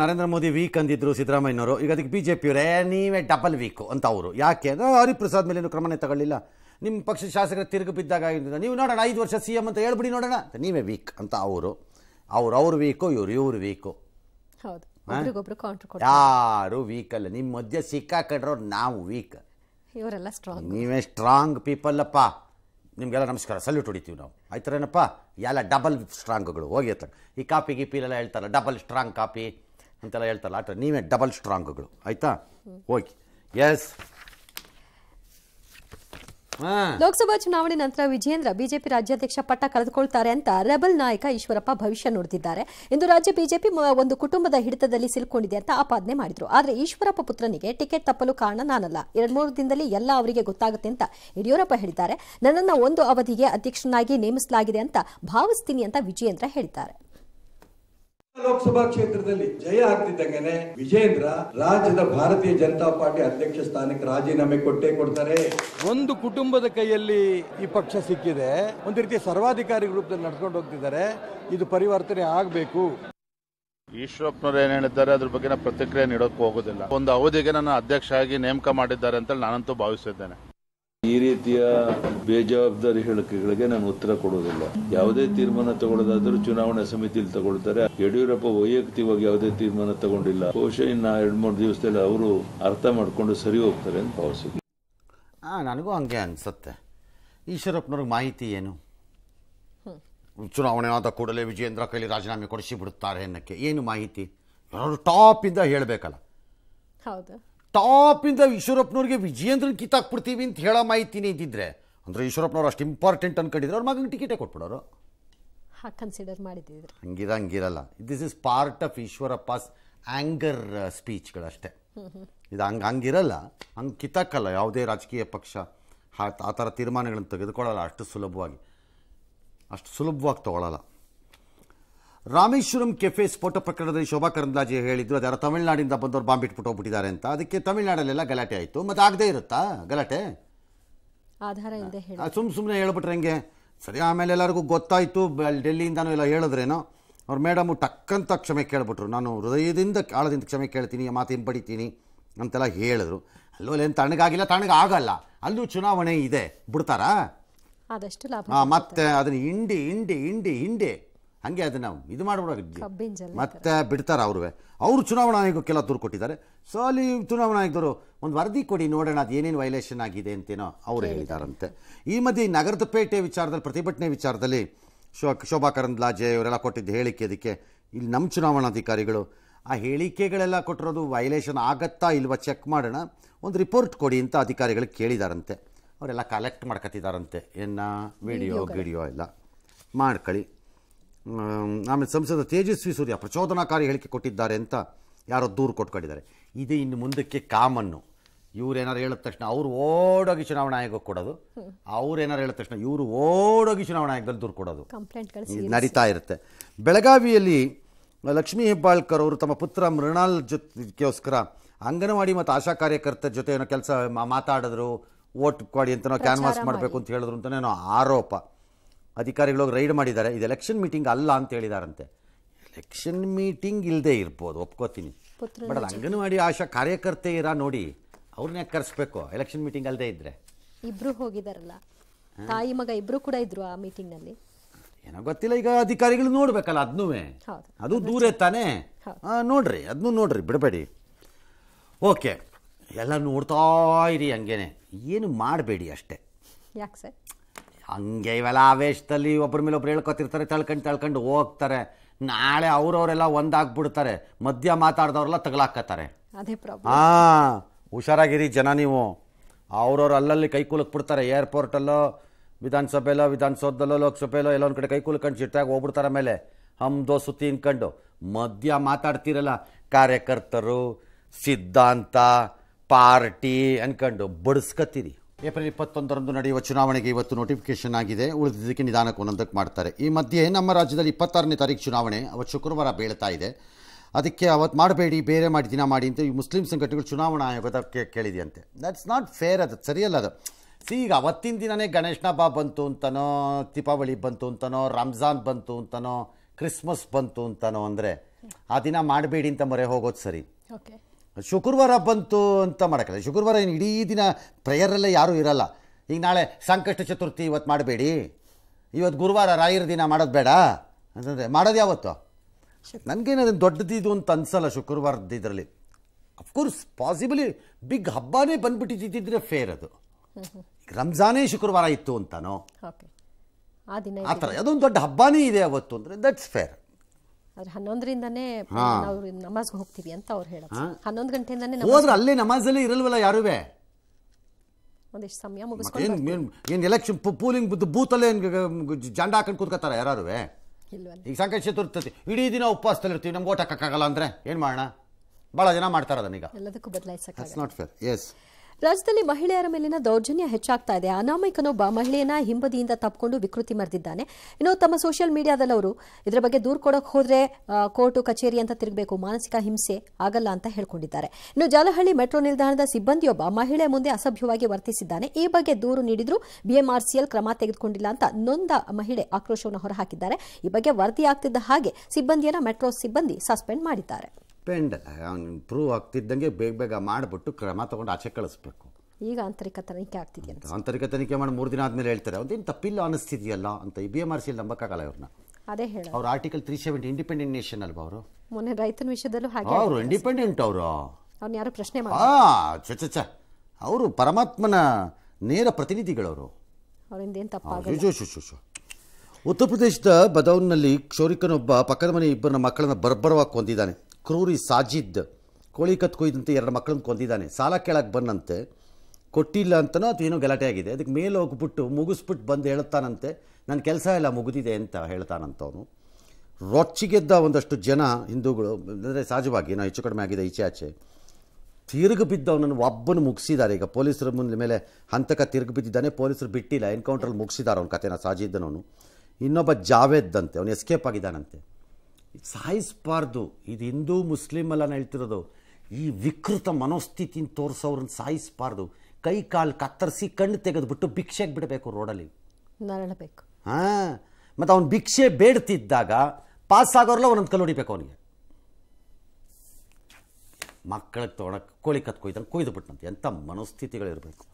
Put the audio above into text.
Narendra Modi weak ಅಂದಿದ್ರು ಸಿದ್ದರಾಮಯ್ಯನವರು ಈಗ ಅದಕ್ಕೆ ಬಿ ಜೆ ಪಿಯವರೇ ನೀವೇ ಡಬಲ್ ವೀಕು ಅಂತ ಅವರು ಯಾಕೆ ಅಂದರೆ ಹರಿಪ್ರಸಾದ್ ಏನು ಕ್ರಮನೇ ತಗೊಳ್ಳಿಲ್ಲ ನಿಮ್ಮ ಪಕ್ಷದ ಶಾಸಕರ ತಿರುಗು ಬಿದ್ದಾಗ ನೀವು ನೋಡೋಣ ಐದು ವರ್ಷ ಸಿ ಎಂ ಅಂತ ಹೇಳ್ಬಿಡಿ ನೋಡೋಣ ನೀವೇ ವೀಕ್ ಅಂತ ಅವರು ಅವ್ರು ಅವ್ರು ವೀಕು ಇವ್ರು ಇವ್ರು ವೀಕು ಯಾರು ವೀಕ್ ಅಲ್ಲ ನಿಮ್ಮ ಮಧ್ಯೆ ಸಿಕ್ಕಾಕಡ್ರೋರು ನಾವು ವೀಕ್ ಇವರೆಲ್ಲ ಸ್ಟ್ರಾಂಗ್ ನೀವೇ ಸ್ಟ್ರಾಂಗ್ ಪೀಪಲ್ ಅಪ್ಪ ನಿಮಗೆಲ್ಲ ನಮಸ್ಕಾರ ಸಲ್ಯೂಟ್ ಹೊಡಿತೀವಿ ನಾವು ಆಯ್ತಾರೇನಪ್ಪ ಎಲ್ಲ ಡಬಲ್ ಸ್ಟ್ರಾಂಗ್ಗಳು ಹೋಗಿರ್ತಾರೆ ಈ ಕಾಪಿ ಗೀಪಿಲೆಲ್ಲ ಹೇಳ್ತಾರೆ ಡಬಲ್ ಸ್ಟ್ರಾಂಗ್ ಕಾಪಿ ಅಂತೆಲ್ಲ ಹೇಳ್ತಾರಲ್ಲ ಆಟ ನೀವೇ ಡಬಲ್ ಸ್ಟ್ರಾಂಗ್ಗಳು ಆಯಿತಾ ಓಕೆ ಎಸ್ ಲೋಕಸಭಾ ಚುನಾವಣೆ ನಂತರ ವಿಜಯೇಂದ್ರ ಬಿಜೆಪಿ ರಾಜ್ಯಾಧ್ಯಕ್ಷ ಪಟ್ಟ ಕಳೆದುಕೊಳ್ತಾರೆ ಅಂತ ರೆಬಲ್ ನಾಯಕ ಈಶ್ವರಪ್ಪ ಭವಿಷ್ಯ ನುಡಿದಿದ್ದಾರೆ ಇಂದು ರಾಜ್ಯ ಬಿಜೆಪಿ ಒಂದು ಕುಟುಂಬದ ಹಿಡಿತದಲ್ಲಿ ಸಿಲುಕೊಂಡಿದೆ ಅಂತ ಆಪಾದನೆ ಮಾಡಿದ್ರು ಆದರೆ ಈಶ್ವರಪ್ಪ ಪುತ್ರನಿಗೆ ಟಿಕೆಟ್ ತಪ್ಪಲು ಕಾರಣ ನಾನಲ್ಲ ಎರಡು ಮೂರು ದಿನದಲ್ಲಿ ಎಲ್ಲ ಅವರಿಗೆ ಗೊತ್ತಾಗುತ್ತೆ ಅಂತ ಯಡಿಯೂರಪ್ಪ ಹೇಳಿದ್ದಾರೆ ನನ್ನನ್ನು ಒಂದು ಅವಧಿಗೆ ಅಧ್ಯಕ್ಷನಾಗಿ ನೇಮಿಸಲಾಗಿದೆ ಅಂತ ಭಾವಿಸ್ತೀನಿ ಅಂತ ವಿಜಯೇಂದ್ರ ಹೇಳಿದ್ದಾರೆ ಲೋಕಸಭಾ ಕ್ಷೇತ್ರದಲ್ಲಿ ಜಯ ಆಗ್ತಿದ್ದಂಗೆ ವಿಜೇಂದ್ರ ರಾಜ್ಯದ ಭಾರತೀಯ ಜನತಾ ಪಾರ್ಟಿ ಅಧ್ಯಕ್ಷ ಸ್ಥಾನಕ್ಕೆ ರಾಜೀನಾಮೆ ಕೊಟ್ಟೇ ಕೊಡ್ತಾರೆ ಒಂದು ಕುಟುಂಬದ ಕೈಯಲ್ಲಿ ಈ ಪಕ್ಷ ಸಿಕ್ಕಿದೆ ಒಂದು ರೀತಿ ಸರ್ವಾಧಿಕಾರಿ ರೂಪದಲ್ಲಿ ನಡ್ಕೊಂಡು ಹೋಗ್ತಿದ್ದಾರೆ ಇದು ಪರಿವರ್ತನೆ ಆಗಬೇಕು ಈಶ್ವರಪ್ಪನವರು ಏನ್ ಹೇಳಿದ್ದಾರೆ ಅದ್ರ ಬಗ್ಗೆ ಪ್ರತಿಕ್ರಿಯೆ ನೀಡೋಕೆ ಹೋಗೋದಿಲ್ಲ ಒಂದು ಅವಧಿಗೆ ನನ್ನ ಅಧ್ಯಕ್ಷ ಆಗಿ ನೇಮಕ ಮಾಡಿದ್ದಾರೆ ಅಂತ ನಾನಂತೂ ಭಾವಿಸಿದ್ದೇನೆ ಈ ರೀತಿಯ ಬೇಜವಾಬ್ದಾರಿ ಹೇಳಿಕೆಗಳಿಗೆ ನಾನು ಉತ್ತರ ಕೊಡುವುದಿಲ್ಲ ಯಾವುದೇ ತೀರ್ಮಾನ ತಗೊಳ್ಳೋದಾದರೂ ಚುನಾವಣಾ ಸಮಿತಿಯಲ್ಲಿ ತಗೊಳ್ತಾರೆ ಯಡಿಯೂರಪ್ಪ ವೈಯಕ್ತಿಕವಾಗಿ ಯಾವುದೇ ತೀರ್ಮಾನ ತಗೊಂಡಿಲ್ಲ ಬಹುಶಃ ಇನ್ನ ಎರಡು ಮೂರು ದಿವಸದಲ್ಲಿ ಅವರು ಅರ್ಥ ಮಾಡಿಕೊಂಡು ಸರಿ ಹೋಗ್ತಾರೆ ಅಂತ ಭಾವಿಸಿದ್ರು ನನಗೂ ಹಂಗೆ ಅನ್ಸುತ್ತೆ ಈಶ್ವರಪ್ಪನವ್ರಿಗೆ ಮಾಹಿತಿ ಏನು ಚುನಾವಣೆ ಆದ ಕೂಡಲೇ ವಿಜಯೇಂದ್ರ ಕೈಲಿ ರಾಜೀನಾಮೆ ಕೊಡಿಸಿ ಬಿಡುತ್ತಾರೆ ಅನ್ನಕ್ಕೆ ಏನು ಮಾಹಿತಿ ಟಾಪ್ ಇಂದ ಹೇಳಬೇಕಲ್ಲ ಹೌದು ಟಾಪಿಂದ ಈಶ್ವರಪ್ಪನವ್ರಿಗೆ ವಿಜಯೇಂದ್ರನ್ ಕಿತ್ತಾಕ್ಬಿಡ್ತೀವಿ ಅಂತ ಹೇಳೋ ಮಾಹಿತಿನೇ ಇದ್ದಿದ್ರೆ ಅಂದರೆ ಈಶ್ವರಪ್ಪನವ್ರು ಅಷ್ಟು ಇಂಪಾರ್ಟೆಂಟ್ ಅನ್ಕೊಂಡಿದ್ರೆ ಅವ್ರ ಮಗನ ಟಿಕೆಟೇ ಕೊಟ್ಬಿಡೋರು ಕನ್ಸಿಡರ್ ಮಾಡಿದ್ದಿದ್ರು ಹಂಗಿರ ಹಂಗಿರಲ್ಲ ದಿಸ್ ಇಸ್ ಪಾರ್ಟ್ ಆಫ್ ಈಶ್ವರಪ್ಪಸ್ ಆ್ಯಂಗರ್ ಸ್ಪೀಚ್ಗಳಷ್ಟೇ uh, ಇದು ಹಂಗೆ ಹಂಗಿರಲ್ಲ ಹಂಗೆ ಕಿತ್ತಾಕಲ್ಲ ಯಾವುದೇ ರಾಜಕೀಯ ಪಕ್ಷ ಆ ಥರ ತೀರ್ಮಾನಗಳನ್ನು ತೆಗೆದುಕೊಳ್ಳಲ್ಲ ಅಷ್ಟು ಸುಲಭವಾಗಿ ಅಷ್ಟು ಸುಲಭವಾಗಿ ತೊಗೊಳ್ಳಲ್ಲ ರಾಮೇಶ್ವರಂ ಕೆಫೆ ಸ್ಫೋಟ ಪ್ರಕರಣದಲ್ಲಿ ಶೋಭಾ ಕರಂದಾಜಿ ಹೇಳಿದ್ರು ಅದರ ತಮಿಳುನಾಡಿಂದ ಬಂದವರು ಬಾಂಬ್ ಇಟ್ಬಿಟ್ಟು ಹೋಗ್ಬಿಟ್ಟಿದ್ದಾರೆ ಅಂತ ಅದಕ್ಕೆ ತಮಿಳ್ನಾಡಲ್ಲೆಲ್ಲ ಗಲಾಟೆ ಆಯಿತು ಮತ್ತೆ ಆಗದೇ ಇರುತ್ತಾ ಗಲಾಟೆ ಆಧಾರ ಸುಮ್ ಸುಮ್ಮನೆ ಹೇಳ್ಬಿಟ್ರೆ ಹಂಗೆ ಸರಿ ಆಮೇಲೆ ಎಲ್ಲರಿಗೂ ಗೊತ್ತಾಯಿತು ಡೆಲ್ಲಿಯಿಂದನೂ ಎಲ್ಲ ಹೇಳಿದ್ರೇನೋ ಅವ್ರು ಮೇಡಮು ಟಕ್ಕಂತ ಕ್ಷಮೆ ಕೇಳ್ಬಿಟ್ರು ನಾನು ಹೃದಯದಿಂದ ಆಳದಿಂದ ಕ್ಷಮೆ ಕೇಳ್ತೀನಿ ಮಾತು ಹಿಂಪಡಿತೀನಿ ಅಂತೆಲ್ಲ ಹೇಳಿದ್ರು ಅಲ್ಲೂ ಏನು ತಣ್ಣಗಾಗಿಲ್ಲ ತಣ್ಣಗಾಗಲ್ಲ ಅಲ್ಲೂ ಚುನಾವಣೆ ಇದೆ ಬಿಡ್ತಾರಾ ಆದಷ್ಟು ಲಾಭ ಮತ್ತೆ ಅದನ್ನ ಹಿಂಡಿ ಹಿಂಡಿ ಹಿಂಡಿ ಹಿಂಡಿ ಹಾಗೆ ಅದನ್ನು ಇದು ಮಾಡ್ಬಿಡೋದು ಮತ್ತೆ ಬಿಡ್ತಾರೆ ಅವ್ರೂ ಅವರು ಚುನಾವಣಾ ಆಯೋಗಕ್ಕೆಲ್ಲ ದೂರು ಕೊಟ್ಟಿದ್ದಾರೆ ಸೊ ಅಲ್ಲಿ ಚುನಾವಣಾ ಆಯೋಗದವರು ಒಂದು ವರದಿ ಕೊಡಿ ನೋಡೋಣ ಅದು ಏನೇನು ವೈಲೇಷನ್ ಆಗಿದೆ ಅಂತೇನೋ ಅವರು ಹೇಳಿದಾರಂತೆ ಈ ಮಧ್ಯೆ ನಗರದ ಪೇಟೆ ವಿಚಾರದಲ್ಲಿ ಪ್ರತಿಭಟನೆ ವಿಚಾರದಲ್ಲಿ ಶೋ ಶೋಭಾ ಕರಂದ್ಲಾಜೆ ಇವರೆಲ್ಲ ಕೊಟ್ಟಿದ್ದ ಹೇಳಿಕೆ ಅದಕ್ಕೆ ಇಲ್ಲಿ ನಮ್ಮ ಚುನಾವಣಾಧಿಕಾರಿಗಳು ಆ ಹೇಳಿಕೆಗಳೆಲ್ಲ ಕೊಟ್ಟಿರೋದು ವೈಲೇಷನ್ ಆಗತ್ತಾ ಇಲ್ವಾ ಚೆಕ್ ಮಾಡೋಣ ಒಂದು ರಿಪೋರ್ಟ್ ಕೊಡಿ ಅಂತ ಅಧಿಕಾರಿಗಳಿಗೆ ಕೇಳಿದಾರಂತೆ ಅವರೆಲ್ಲ ಕಲೆಕ್ಟ್ ಮಾಡ್ಕೊತಿದ್ದಾರಂತೆ ಏನು ವಿಡಿಯೋ ಗಿಡಿಯೋ ಎಲ್ಲ ಮಾಡ್ಕೊಳ್ಳಿ ಆಮೇಲೆ ಸಂಸದ ತೇಜಸ್ವಿ ಸೂರ್ಯ ಪ್ರಚೋದನಾಕಾರಿ ಹೇಳಿಕೆ ಕೊಟ್ಟಿದ್ದಾರೆ ಅಂತ ಯಾರೋ ದೂರು ಕೊಟ್ಕೊಂಡಿದ್ದಾರೆ ಇದೇ ಇನ್ನು ಮುಂದಕ್ಕೆ ಕಾಮನ್ನು ಇವ್ರೇನಾರು ಹೇಳಿದ ತಕ್ಷಣ ಅವರು ಓಡೋಗಿ ಚುನಾವಣಾ ಆಯೋಗಕ್ಕೆ ಕೊಡೋದು ಏನಾರು ಹೇಳಿದ ತಕ್ಷಣ ಇವರು ಓಡೋಗಿ ಚುನಾವಣಾ ಆಯೋಗದಲ್ಲಿ ದೂರು ಕೊಡೋದು ನಡೀತಾ ಇರುತ್ತೆ ಬೆಳಗಾವಿಯಲ್ಲಿ ಲಕ್ಷ್ಮೀ ಹೆಬ್ಬಾಳ್ಕರ್ ಅವರು ತಮ್ಮ ಪುತ್ರ ಮೃಣಾಲ್ ಜೊತೆಗೋಸ್ಕರ ಅಂಗನವಾಡಿ ಮತ್ತು ಆಶಾ ಕಾರ್ಯಕರ್ತರ ಜೊತೆ ಏನೋ ಕೆಲಸ ಮಾತಾಡಿದ್ರು ಓಟ್ ಕೊಡಿ ಅಂತ ಕ್ಯಾನ್ವಾಸ್ ಮಾಡಬೇಕು ಅಂತ ಹೇಳಿದ್ರು ಏನೋ ಆರೋಪ ಅಧಿಕಾರಿಗಳು ರೈಡ್ ಮಾಡಿದ್ದಾರೆ ಇದು ಎಲೆಕ್ಷನ್ ಮೀಟಿಂಗ್ ಅಲ್ಲ ಅಂತ ಹೇಳಿದಾರಂತೆ ಎಲೆಕ್ಷನ್ ಮೀಟಿಂಗ್ ಇಲ್ಲದೆ ಇರ್ಬೋದು ಒಪ್ಕೋತೀನಿ ಬಟ್ ಅದು ಅಂಗನವಾಡಿ ಆಶಾ ಕಾರ್ಯಕರ್ತೆ ಇರ ನೋಡಿ ಅವ್ರನ್ನೇ ಕರೆಸ್ಬೇಕು ಎಲೆಕ್ಷನ್ ಮೀಟಿಂಗ್ ಅಲ್ಲದೆ ಇದ್ರೆ ಇಬ್ರು ಹೋಗಿದಾರಲ್ಲ ತಾಯಿ ಮಗ ಇಬ್ರು ಕೂಡ ಇದ್ರು ಆ ಮೀಟಿಂಗ್ನಲ್ಲಿ ಏನೋ ಗೊತ್ತಿಲ್ಲ ಈಗ ಅಧಿಕಾರಿಗಳು ನೋಡ್ಬೇಕಲ್ಲ ಅದನ್ನೂ ಅದು ದೂರ ತಾನೆ ನೋಡ್ರಿ ಅದನ್ನೂ ನೋಡ್ರಿ ಬಿಡಬೇಡಿ ಓಕೆ ಎಲ್ಲ ನೋಡ್ತಾ ಇರಿ ಹಂಗೇನೆ ಏನು ಮಾಡಬೇಡಿ ಅಷ್ಟೇ ಯಾಕೆ ಸರ್ ಹಂಗೆ ಇವೆಲ್ಲ ಆವೇಶದಲ್ಲಿ ಒಬ್ಬರ ಮೇಲೆ ಒಬ್ರು ಹೇಳ್ಕೊತಿರ್ತಾರೆ ತಳ್ಕಂಡು ತಳ್ಕೊಂಡು ಹೋಗ್ತಾರೆ ನಾಳೆ ಅವ್ರವರೆಲ್ಲ ಒಂದಾಗ್ಬಿಡ್ತಾರೆ ಮಧ್ಯ ಮಾತಾಡ್ದವ್ರೆಲ್ಲ ತಗಲಾಕತ್ತಾರೆ ಹಾಂ ಹುಷಾರಾಗಿರಿ ಜನ ನೀವು ಅವ್ರವ್ರು ಅಲ್ಲಲ್ಲಿ ಕೈ ಬಿಡ್ತಾರೆ ಏರ್ಪೋರ್ಟಲ್ಲೋ ವಿಧಾನಸಭೆಯಲ್ಲೋ ವಿಧಾನಸೌಧದಲ್ಲೋ ಲೋಕಸಭೆಯಲ್ಲೋ ಎಲ್ಲ ಒಂದು ಕಡೆ ಕೈ ಕುಲ್ಕೊಂಡು ಚಿಟ್ಟಾಗಿ ಹೋಗ್ಬಿಡ್ತಾರೆ ಮೇಲೆ ಹಮ್ದೋ ಸುತ್ತಿ ಇನ್ಕೊಂಡು ಮಧ್ಯ ಮಾತಾಡ್ತಿರಲ್ಲ ಕಾರ್ಯಕರ್ತರು ಸಿದ್ಧಾಂತ ಪಾರ್ಟಿ ಅನ್ಕೊಂಡು ಬಡಿಸ್ಕತ್ತೀರಿ ಏಪ್ರಿಲ್ ಇಪ್ಪತ್ತೊಂದರಂದು ನಡೆಯುವ ಚುನಾವಣೆಗೆ ಇವತ್ತು ನೋಟಿಫಿಕೇಶನ್ ಆಗಿದೆ ಉಳಿದಿದ್ದಕ್ಕೆ ನಿಧಾನಕ್ಕೆ ಒಂದೊಂದಕ್ಕೆ ಮಾಡ್ತಾರೆ ಈ ಮಧ್ಯೆ ನಮ್ಮ ರಾಜ್ಯದಲ್ಲಿ ಇಪ್ಪತ್ತಾರನೇ ತಾರೀಕು ಚುನಾವಣೆ ಅವತ್ತು ಶುಕ್ರವಾರ ಬೀಳ್ತಾ ಇದೆ ಅದಕ್ಕೆ ಅವತ್ತು ಮಾಡಬೇಡಿ ಬೇರೆ ಮಾಡಿ ದಿನ ಮಾಡಿ ಅಂತ ಈ ಮುಸ್ಲಿಂ ಸಂಘಟನೆಗಳು ಚುನಾವಣಾ ಆಯೋಗದ ಕೇಳಿದೆಯಂತೆ ದಟ್ಸ್ ನಾಟ್ ಫೇರ್ ಅದು ಸರಿಯಲ್ಲ ಅದು ಸಿ ಈಗ ಅವತ್ತಿನ ದಿನನೇ ಗಣೇಶನ ಹಬ್ಬ ಬಂತು ಅಂತನೋ ದೀಪಾವಳಿ ಬಂತು ಅಂತನೋ ರಂಜಾನ್ ಬಂತು ಅಂತನೋ ಕ್ರಿಸ್ಮಸ್ ಬಂತು ಅಂತನೋ ಅಂದರೆ ಆ ದಿನ ಮಾಡಬೇಡಿ ಅಂತ ಮೊರೆ ಹೋಗೋದು ಸರಿ ಓಕೆ ಶುಕ್ರವಾರ ಬಂತು ಅಂತ ಮಾಡೋಕ್ಕಲ್ಲ ಶುಕ್ರವಾರ ಏನು ಇಡೀ ದಿನ ಪ್ರೇಯರಲ್ಲೇ ಯಾರೂ ಇರಲ್ಲ ಈಗ ನಾಳೆ ಸಂಕಷ್ಟ ಚತುರ್ಥಿ ಇವತ್ತು ಮಾಡಬೇಡಿ ಇವತ್ತು ಗುರುವಾರ ರಾಯರ ದಿನ ಮಾಡೋದು ಬೇಡ ಅಂತಂದರೆ ಮಾಡೋದು ಯಾವತ್ತು ನನಗೇನು ಅದನ್ನು ದೊಡ್ಡದಿದು ಅಂತ ಅನಿಸಲ್ಲ ಶುಕ್ರವಾರದ ಇದರಲ್ಲಿ ಅಫ್ಕೋರ್ಸ್ ಪಾಸಿಬಲಿ ಬಿಗ್ ಹಬ್ಬನೇ ಬಂದ್ಬಿಟ್ಟಿದ್ದಿದ್ರೆ ಫೇರ್ ಅದು ರಂಜಾನೇ ಶುಕ್ರವಾರ ಇತ್ತು ಅಂತಾನೋ ಆ ಥರ ಅದೊಂದು ದೊಡ್ಡ ಹಬ್ಬನೇ ಇದೆ ಅವತ್ತು ಅಂದರೆ ದಟ್ಸ್ ಫೇರ್ ಆದ್ರೆ ಹನ್ನೊಂದರಿಂದಾನೇ ನಾವು ನಮಾಜ್ಗೆ ಹೋಗ್ತೀವಿ ಅಂತ ಅವ್ರು ಹೇಳೋದು ಹನ್ನೊಂದು ಗಂಟೆಯಿಂದನೇ ಹೋದ್ರೆ ಅಲ್ಲೇ ನಮಾಜಲ್ಲಿ ಇರಲ್ವಲ್ಲ ಯಾರುವೆ ಒಂದಿಷ್ಟು ಸಮಯ ಮುಗಿಸ್ಕೊಂಡು ಏನು ಎಲೆಕ್ಷನ್ ಪೂಲಿಂಗ್ ಬೂತಲ್ಲೇ ಜಂಡ ಹಾಕೊಂಡು ಕೂತ್ಕೋತಾರೆ ಯಾರು ಈಗ ಸಂಕಷ್ಟ ಚತುರ್ಥಿ ಇಡೀ ದಿನ ಉಪವಾಸದಲ್ಲಿರ್ತೀವಿ ನಮ್ಗೆ ಓಟ್ ಹಾಕೋಕ್ಕಾಗಲ್ಲ ಅಂದ್ರೆ ಏನು ಮಾಡೋಣ ಭಾಳ ಜನ ಮಾಡ್ತಾರ ಅದನ ಈಗ ಎಲ್ಲದಕ್ಕೂ ಬದಲಾಯಿಸಕ್ಕೆ ನಾಟ್ ಫೇರ್ ಎಸ್ ರಾಜ್ಯದಲ್ಲಿ ಮಹಿಳೆಯರ ಮೇಲಿನ ದೌರ್ಜನ್ಯ ಹೆಚ್ಚಾಗ್ತಾ ಇದೆ ಅನಾಮೈಕನೊಬ್ಬ ಮಹಿಳೆಯನ್ನ ಹಿಂಬದಿಯಿಂದ ತಪ್ಪಿಕೊಂಡು ವಿಕೃತಿ ಮರೆದಿದ್ದಾನೆ ಇನ್ನು ತಮ್ಮ ಸೋಷಿಯಲ್ ಮೀಡಿಯಾದಲ್ಲಿ ಅವರು ಇದರ ಬಗ್ಗೆ ದೂರು ಕೊಡಕ್ಕೆ ಹೋದ್ರೆ ಕೋರ್ಟ್ ಕಚೇರಿ ಅಂತ ತಿರುಗಬೇಕು ಮಾನಸಿಕ ಹಿಂಸೆ ಆಗಲ್ಲ ಅಂತ ಹೇಳಿಕೊಂಡಿದ್ದಾರೆ ಇನ್ನು ಜಾಲಹಳ್ಳಿ ಮೆಟ್ರೋ ನಿಲ್ದಾಣದ ಸಿಬ್ಬಂದಿಯೊಬ್ಬ ಮಹಿಳೆ ಮುಂದೆ ಅಸಭ್ಯವಾಗಿ ವರ್ತಿಸಿದ್ದಾನೆ ಈ ಬಗ್ಗೆ ದೂರು ನೀಡಿದ್ರು ಬಿಎಂಆರ್ಸಿಎಲ್ ಕ್ರಮ ತೆಗೆದುಕೊಂಡಿಲ್ಲ ಅಂತ ನೊಂದ ಮಹಿಳೆ ಆಕ್ರೋಶವನ್ನು ಹೊರಹಾಕಿದ್ದಾರೆ ಈ ಬಗ್ಗೆ ವರದಿಯಾಗ್ತಿದ್ದ ಹಾಗೆ ಸಿಬ್ಬಂದಿಯನ್ನು ಮೆಟ್ರೋ ಸಿಬ್ಬಂದಿ ಸಸ್ಪೆಂಡ್ ಮಾಡಿದ್ದಾರೆ ಪೆಂಡ್ ಪ್ರೂವ್ ಆಗ್ತಿದ್ದಂಗೆ ಬೇಗ ಬೇಗ ಮಾಡಿಬಿಟ್ಟು ಕ್ರಮ ತೊಗೊಂಡು ಆಚೆ ಕಳಿಸ್ಬೇಕು ಈಗ ಆಂತರಿಕ ತನಿಖೆ ಆಗ್ತಿದೆ ಆಂತರಿಕ ತನಿಖೆ ಮಾಡಿ ಮೂರು ದಿನ ಆದ್ಮೇಲೆ ಹೇಳ್ತಾರೆ ಅವ್ರದ್ದೇನು ತಪ್ಪಿಲ್ಲ ಅನಿಸ್ತಿದೆಯಲ್ಲ ಅಂತ ಈ ಬಿ ಎಮ್ ಆರ್ ಸಿಲ್ ನಂಬಕ್ಕಾಗಲ್ಲ ಇವ್ರನ್ನ ಅದೇ ಹೇಳಿ ಅವ್ರ article three seventy independent nation ಅಲ್ವಾ ಅವರು ಮೊನ್ನೆ ರೈತನ ವಿಷಯದಲ್ಲೂ ಹಾಗೆ ಅವರು ಇಂಡಿಪೆಂಡೆಂಟ್ ಅವರು ಅವ್ರನ್ನ ಯಾರು ಪ್ರಶ್ನೆ ಚಚ ಅವರು ಪರಮಾತ್ಮನ ನೇರ ಪ್ರತಿನಿಧಿಗಳವರು ಶು ಶು ಉತ್ತರ ಪ್ರದೇಶದ ಬದೌನ್ನಲ್ಲಿ ಕ್ಷೌರಿಕನೊಬ್ಬ ಪಕ್ಕದ ಮನೆ ಇಬ್ಬರನ್ನ ಮಕ್ಕಳನ್ನ ಬರ್ಬರವಾಗಿ ಕೊಂದಿದ್ದಾನೆ ಕ್ರೂರಿ ಸಾಜಿದ್ ಕೋಳಿ ಕತ್ ಕೊಯ್ದಂತೆ ಎರಡು ಮಕ್ಕಳನ್ನ ಕೊಂದಿದ್ದಾನೆ ಸಾಲ ಕೇಳಕ್ಕೆ ಬಂದಂತೆ ಕೊಟ್ಟಿಲ್ಲ ಅಂತನೋ ಅಥವಾ ಏನೋ ಗಲಾಟೆ ಆಗಿದೆ ಅದಕ್ಕೆ ಮೇಲೆ ಹೋಗ್ಬಿಟ್ಟು ಮುಗಿಸ್ಬಿಟ್ಟು ಬಂದು ಹೇಳುತ್ತಾನಂತೆ ನನ್ನ ಕೆಲಸ ಎಲ್ಲ ಮುಗಿದಿದೆ ಅಂತ ಹೇಳ್ತಾನಂತವನು ರೊಚ್ಚಿಗೆದ್ದ ಒಂದಷ್ಟು ಜನ ಹಿಂದೂಗಳು ಅಂದರೆ ಸಹಜವಾಗಿ ಏನೋ ಹೆಚ್ಚು ಕಡಿಮೆ ಆಗಿದೆ ಈಚೆ ಆಚೆ ತಿರುಗಿ ಬಿದ್ದವನನ್ನು ಒಬ್ಬನು ಮುಗಿಸಿದ್ದಾರೆ ಈಗ ಪೊಲೀಸರ ಮುಂದೆ ಮೇಲೆ ಹಂತಕ ತಿರುಗಿ ಬಿದ್ದಿದ್ದಾನೆ ಪೊಲೀಸರು ಬಿಟ್ಟಿಲ್ಲ ಎನ್ಕೌಂಟ್ರಲ್ಲಿ ಮುಗಿಸಿದ್ದಾರೆ ಅವ್ನ ಕಥೆನ ಸಾಜಿದ್ದನವನು ಇನ್ನೊಬ್ಬ ಜಾವೇದ್ದಂತೆ ಅವನು ಎಸ್ಕೇಪ್ ಆಗಿದ್ದಾನಂತೆ ಸಾಯಿಸಬಾರ್ದು ಇದು ಹಿಂದೂ ಮುಸ್ಲಿಮ್ ಅಲ್ಲ ಹೇಳ್ತಿರೋದು ಈ ವಿಕೃತ ಮನೋಸ್ಥಿತಿನ ತೋರಿಸೋರನ್ನ ಸಾಯಿಸ್ಬಾರ್ದು ಕೈ ಕಾಲು ಕತ್ತರಿಸಿ ಕಣ್ಣು ತೆಗೆದುಬಿಟ್ಟು ಭಿಕ್ಷೆಗೆ ಬಿಡಬೇಕು ರೋಡಲ್ಲಿ ನರಳಬೇಕು ಹಾಂ ಮತ್ತು ಅವ್ನು ಭಿಕ್ಷೆ ಬೇಡ್ತಿದ್ದಾಗ ಪಾಸಾಗೋರ್ಲ ಒಂದೊಂದು ಕಲ್ಲು ಹೊಡಿಬೇಕು ಅವನಿಗೆ ಮಕ್ಕಳಿಗೆ ತೊಗೊಳಕ್ಕೆ ಕೋಳಿ ಕತ್ ಕೊಯ್ದಂಗೆ ಕೊಯ್ದು ಬಿಟ್ಟಂತೆ ಎಂಥ ಮನೋಸ್ಥಿತಿಗಳಿರಬೇಕು